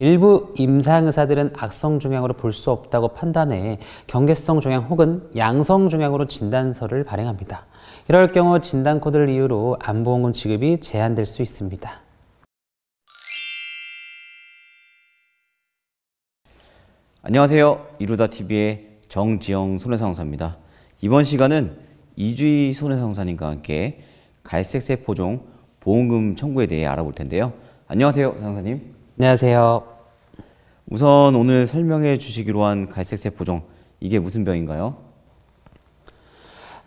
일부 임상의사들은 악성 종양으로 볼 수 없다고 판단해 경계성 종양 혹은 양성 종양으로 진단서를 발행합니다. 이럴 경우 진단 코드를 이유로 안보험금 지급이 제한될 수 있습니다. 안녕하세요. 이루다TV의 정지영 손해상사입니다. 이번 시간은 이주희 손해상사님과 함께 갈색세포종 보험금 청구에 대해 알아볼 텐데요. 안녕하세요, 상사님. 안녕하세요. 우선 오늘 설명해 주시기로 한 갈색세포종, 이게 무슨 병인가요?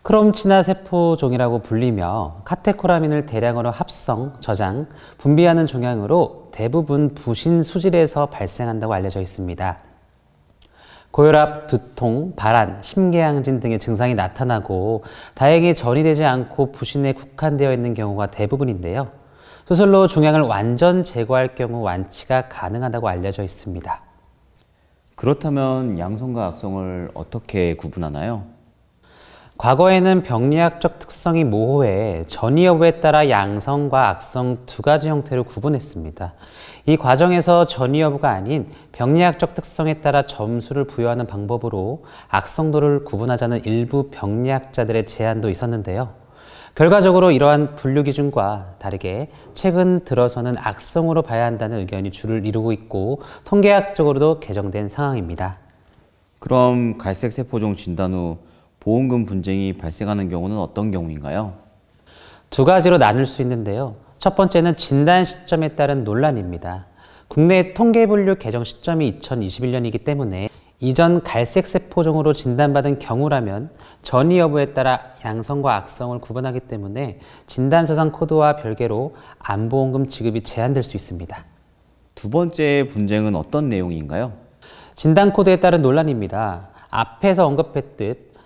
크롬치나 세포종이라고 불리며 카테코라민을 대량으로 합성, 저장, 분비하는 종양으로 대부분 부신 수질에서 발생한다고 알려져 있습니다. 고혈압, 두통, 발한, 심계항진 등의 증상이 나타나고 다행히 전이되지 않고 부신에 국한되어 있는 경우가 대부분인데요. 수술로 종양을 완전 제거할 경우 완치가 가능하다고 알려져 있습니다. 그렇다면 양성과 악성을 어떻게 구분하나요? 과거에는 병리학적 특성이 모호해 전이 여부에 따라 양성과 악성 두 가지 형태로 구분했습니다. 이 과정에서 전이 여부가 아닌 병리학적 특성에 따라 점수를 부여하는 방법으로 악성도를 구분하자는 일부 병리학자들의 제안도 있었는데요. 결과적으로 이러한 분류 기준과 다르게 최근 들어서는 악성으로 봐야 한다는 의견이 주를 이루고 있고 통계학적으로도 개정된 상황입니다. 그럼 갈색 세포종 진단 후 보험금 분쟁이 발생하는 경우는 어떤 경우인가요? 두 가지로 나눌 수 있는데요. 첫 번째는 진단 시점에 따른 논란입니다. 국내 통계 분류 개정 시점이 2021년이기 때문에 이전 갈색세포종으로 진단받은 경우라면 전이 여부에 따라 양성과 악성을 구분하기 때문에 진단서상 코드와 별개로 안보험금 지급이 제한될 수 있습니다. 두 번째 분쟁은 어떤 내용인가요? 진단 코드에 따른 논란입니다. 앞에서 언급했듯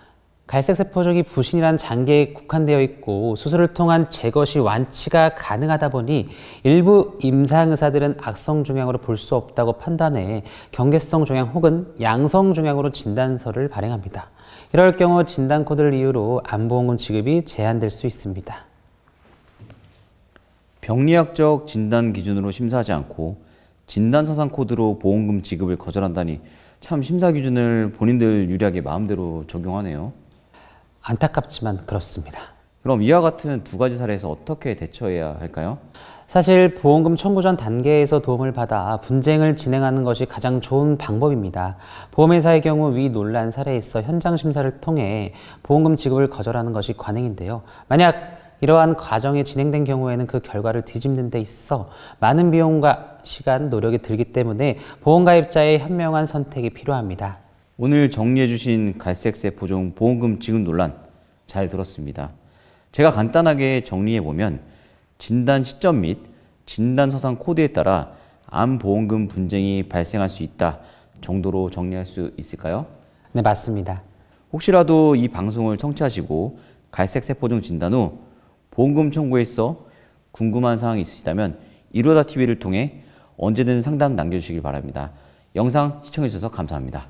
갈색 세포종이 부신이라는 장기에 국한되어 있고 수술을 통한 제거시 완치가 가능하다 보니 일부 임상의사들은 악성 종양으로 볼 수 없다고 판단해 경계성 종양 혹은 양성 종양으로 진단서를 발행합니다. 이럴 경우 진단 코드를 이유로 안보험금 지급이 제한될 수 있습니다. 병리학적 진단 기준으로 심사하지 않고 진단서상 코드로 보험금 지급을 거절한다니 참 심사 기준을 본인들 유리하게 마음대로 적용하네요. 안타깝지만 그렇습니다. 그럼 이와 같은 두 가지 사례에서 어떻게 대처해야 할까요? 사실 보험금 청구 전 단계에서 도움을 받아 분쟁을 진행하는 것이 가장 좋은 방법입니다. 보험회사의 경우 위 논란 사례에 있어 현장 심사를 통해 보험금 지급을 거절하는 것이 관행인데요. 만약 이러한 과정이 진행된 경우에는 그 결과를 뒤집는 데 있어 많은 비용과 시간, 노력이 들기 때문에 보험가입자의 현명한 선택이 필요합니다. 오늘 정리해 주신 갈색세 포종 보험금 지급 논란 잘 들었습니다. 제가 간단하게 정리해 보면 진단 시점 및 진단 서상 코드에 따라 암 보험금 분쟁이 발생할 수 있다 정도로 정리할 수 있을까요? 네, 맞습니다. 혹시라도 이 방송을 청취하시고 갈색 세포종 진단 후 보험금 청구에 있어 궁금한 사항이 있으시다면 이루다 TV를 통해 언제든 상담 남겨주시길 바랍니다. 영상 시청해주셔서 감사합니다.